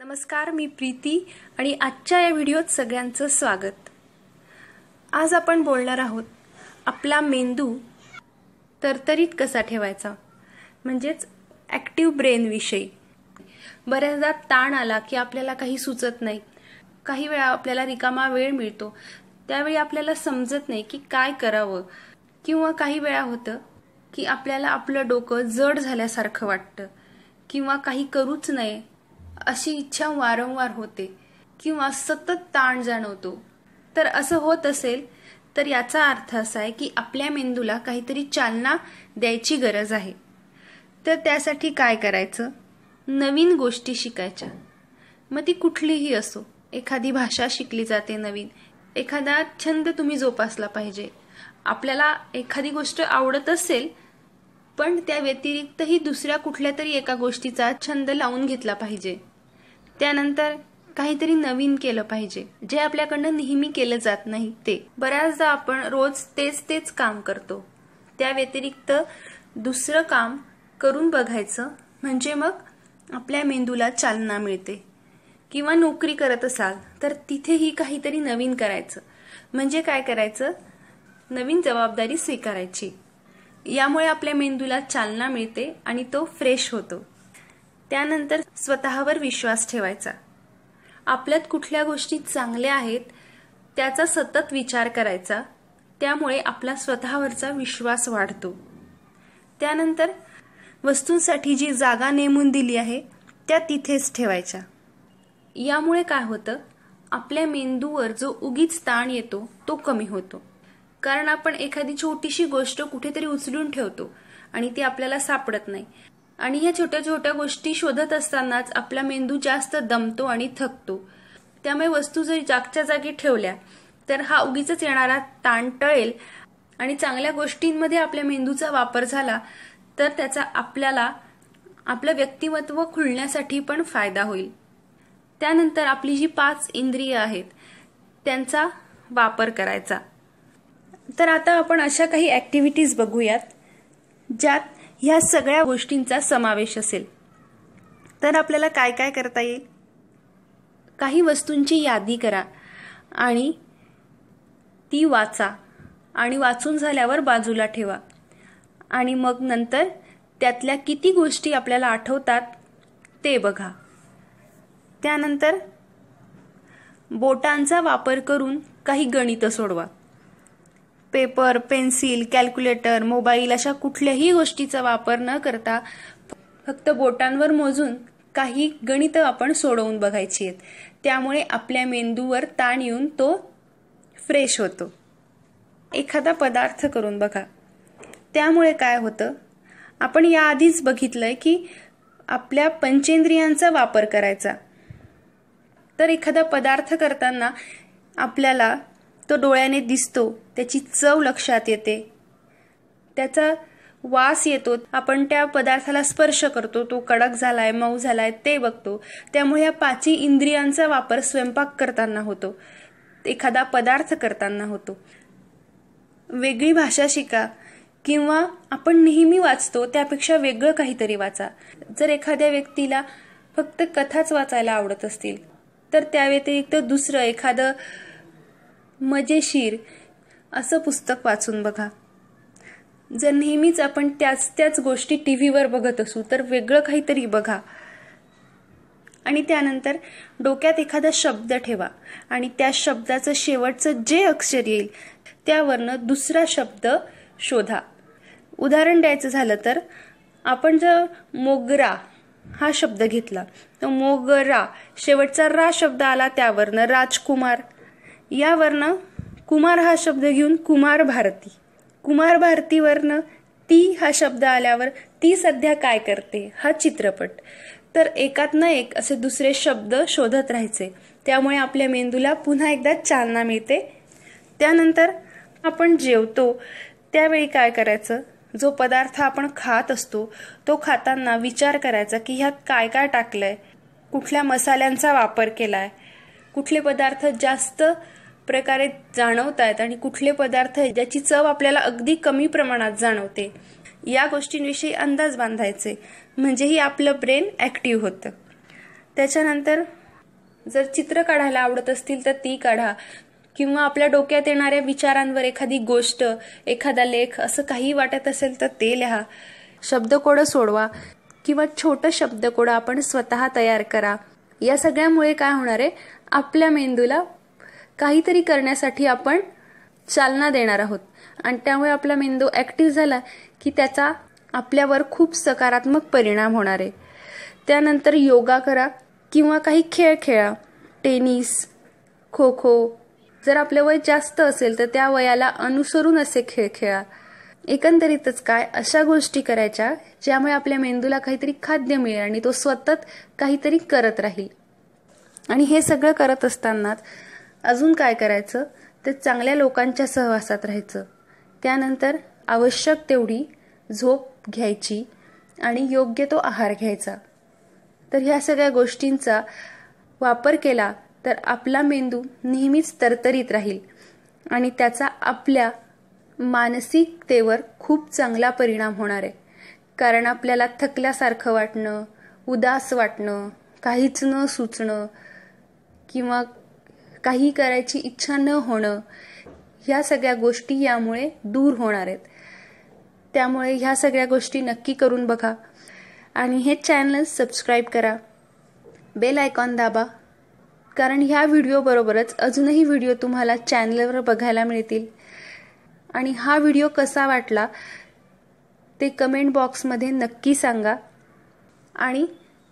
नमस्कार मी प्रीती आणि आजच्या या व्हिडिओत सगळ्यांचं स्वागत आज आपण बोलणार आहोत आपला मेंदू तरतरीत कसा ठेवायचा म्हणजेच ॲक्टिव्ह ब्रेनविषयी बऱ्याचदा ताण आला की आपल्याला काही सुचत नाही काही वेळा आपल्याला रिकामा वेळ मिळतो त्यावेळी आपल्याला समजत नाही की काय करावं किंवा काही वेळा होतं की आपल्याला आपलं डोकं जड झाल्यासारखं वाटतं किंवा काही करूच नाही अशी इच्छा वारंवार होते किंवा सतत ताण जाणवतो तर असं होत असेल तर याचा अर्थ असा आहे की आपल्या मेंदूला काहीतरी चालना द्यायची गरज आहे तर त्यासाठी काय करायचं नवीन गोष्टी शिकायच्या मग ती कुठलीही असो एखादी भाषा शिकली जाते नवीन एखादा छंद तुम्ही जोपासला पाहिजे आपल्याला एखादी गोष्ट आवडत असेल पण त्या व्यतिरिक्तही दुसऱ्या कुठल्या तरी एका गोष्टीचा छंद लावून घेतला पाहिजे त्यानंतर काहीतरी नवीन केलं पाहिजे जे आपल्याकडनं नेहमी केलं जात नाही ते बऱ्याचदा आपण रोज तेच तेच काम करतो त्या व्यतिरिक्त दुसरं काम करून बघायचं म्हणजे मग आपल्या मेंदूला चालना मिळते किंवा नोकरी करत असाल तर तिथेही काहीतरी नवीन करायचं म्हणजे काय करायचं नवीन जबाबदारी स्वीकारायची यामुळे आपल्या मेंदूला चालना मिळते आणि तो फ्रेश होतो त्यानंतर स्वतःवर विश्वास ठेवायचा आपल्यात कुठल्या गोष्टी चांगल्या आहेत त्याचा सतत विचार करायचा त्यामुळे आपला स्वतःवरचा विश्वास वाढतो त्यानंतर वस्तूंसाठी जी जागा नेमून दिली आहे त्या तिथेच ठेवायच्या यामुळे काय होतं आपल्या मेंदूवर जो उगीच ताण येतो तो कमी होतो कारण आपण एखादी छोटीशी गोष्ट कुठेतरी उचलून ठेवतो आणि ती आपल्याला सापडत नाही आणि या छोट्या छोट्या गोष्टी शोधत असतानाच आपला मेंदू जास्त दमतो आणि थकतो त्यामुळे वस्तू जरी जागच्या जागी ठेवल्या तर हा उगीच येणारा ताण टळेल आणि चांगल्या गोष्टींमध्ये आपल्या मेंदूचा वापर झाला तर त्याचा आपल्याला आपलं व्यक्तिमत्व खुलण्यासाठी पण फायदा होईल त्यानंतर आपली जी पाच इंद्रिय आहेत त्यांचा वापर करायचा तर आता आपण अशा काही ॲक्टिव्हिटीज बघूयात ज्यात ह्या सगळ्या गोष्टींचा समावेश असेल तर आपल्याला काय काय करता येईल काही वस्तूंची यादी करा आणि ती वाचा आणि वाचून झाल्यावर बाजूला ठेवा आणि मग नंतर त्यातल्या किती गोष्टी आपल्याला आठवतात ते बघा त्यानंतर बोटांचा वापर करून काही गणितं सोडवा पेपर पेन्सिल कॅल्क्युलेटर मोबाईल अशा कुठल्याही गोष्टीचा वापर न करता फक्त बोटांवर मोजून काही गणितं आपण सोडवून बघायची आहेत त्यामुळे आपल्या मेंदूवर ताण येऊन तो फ्रेश होतो एखादा पदार्थ करून बघा त्यामुळे काय होतं आपण याआधीच बघितलं आहे की आपल्या पंचेंद्रियांचा वापर करायचा तर एखादा पदार्थ करताना आपल्याला तो डोळ्याने दिसतो त्याची चव लक्षात येते त्याचा वास येतो आपण त्या पदार्थाला स्पर्श करतो तो कडक झालाय मऊ झालाय ते बघतो त्यामुळे या पाचही इंद्रियांचा वापर स्वयंपाक करताना होतो एखादा पदार्थ करताना होतो वेगळी भाषा शिका किंवा आपण नेहमी वाचतो त्यापेक्षा वेगळं काहीतरी वाचा जर एखाद्या व्यक्तीला फक्त कथाच वाचायला आवडत असतील तर त्या व्यतिरिक्त दुसरं एखादं मजेशीर असं पुस्तक वाचून बघा जर नेहमीच आपण त्याच त्याच गोष्टी टी व्हीवर बघत असू तर वेगळं काहीतरी बघा आणि त्यानंतर डोक्यात एखादा शब्द ठेवा आणि त्या शब्दाचं शेवटचं जे अक्षर येईल त्यावरनं दुसरा शब्द शोधा उदाहरण द्यायचं झालं तर आपण जर मोगरा हा शब्द घेतला तर मोगरा शेवटचा रा शब्द आला त्यावरनं राजकुमार यावरनं कुमार हा शब्द घेऊन कुमार भारती कुमार भारतीवरनं ती हा शब्द आल्यावर ती सध्या काय करते हा चित्रपट तर एकात ना एक असे दुसरे शब्द शोधत राहायचे त्यामुळे आपल्या मेंदूला पुन्हा एकदा चालना मिळते त्यानंतर आपण जेवतो त्यावेळी काय करायचं जो पदार्थ आपण खात असतो तो खाताना विचार करायचा की ह्यात काय काय टाकलंय कुठल्या मसाल्यांचा वापर केलाय कुठले पदार्थ जास्त प्रकारे जाणवतायत आणि कुठले पदार्थ आहेत ज्याची चव आपल्याला अगदी कमी प्रमाणात जाणवते या गोष्टींविषयी अंदाज बांधायचे म्हणजेही आपलं ब्रेन ॲक्टिव्ह होतं त्याच्यानंतर जर चित्र काढायला आवडत असतील तर ती काढा किंवा आपल्या डोक्यात येणाऱ्या विचारांवर एखादी गोष्ट एखादा लेख असं काही वाटत असेल तर ते लिहा शब्दकोडं सोडवा किंवा छोटं शब्दकोडं आपण स्वतः तयार करा या सगळ्यामुळे काय होणार आहे आपल्या मेंदूला काहीतरी करण्यासाठी आपण चालना देणार आहोत आणि त्यामुळे आपला मेंदू ॲक्टिव्ह झाला की त्याचा आपल्यावर खूप सकारात्मक परिणाम होणार आहे त्यानंतर योगा करा किंवा काही खेळ खेळा टेनिस खो खो जर आपलं वय जास्त असेल तर त्या वयाला अनुसरून असे खेळ खेळा एकंदरीतच काय अशा गोष्टी करायच्या ज्यामुळे आपल्या मेंदूला काहीतरी खाद्य मिळेल आणि तो सतत काहीतरी करत राहील आणि हे सगळं करत असतानाच अजून काय करायचं तर चांगल्या लोकांच्या सहवासात राहायचं त्यानंतर आवश्यक तेवढी झोप घ्यायची आणि योग्य तो आहार घ्यायचा तर ह्या सगळ्या गोष्टींचा वापर केला तर आपला मेंदू नेहमीच तरतरीत राहील आणि त्याचा आपल्या मानसिकतेवर खूप चांगला परिणाम होणार आहे कारण आपल्याला थकल्यासारखं वाटणं उदास वाटणं काहीच न सुचणं किंवा काही करायची इच्छा न होणं ह्या सगळ्या गोष्टी यामुळे दूर होणार आहेत त्यामुळे ह्या सगळ्या गोष्टी नक्की करून बघा आणि हे चॅनल सबस्क्राईब करा बेल आयकॉन दाबा कारण ह्या व्हिडिओबरोबरच अजूनही व्हिडिओ तुम्हाला चॅनलवर बघायला मिळतील आणि हा व्हिडिओ कसा वाटला ते कमेंट बॉक्समध्ये नक्की सांगा आणि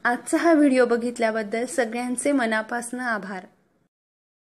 आजचा हा व्हिडिओ बघितल्याबद्दल सगळ्यांचे मनापासून आभार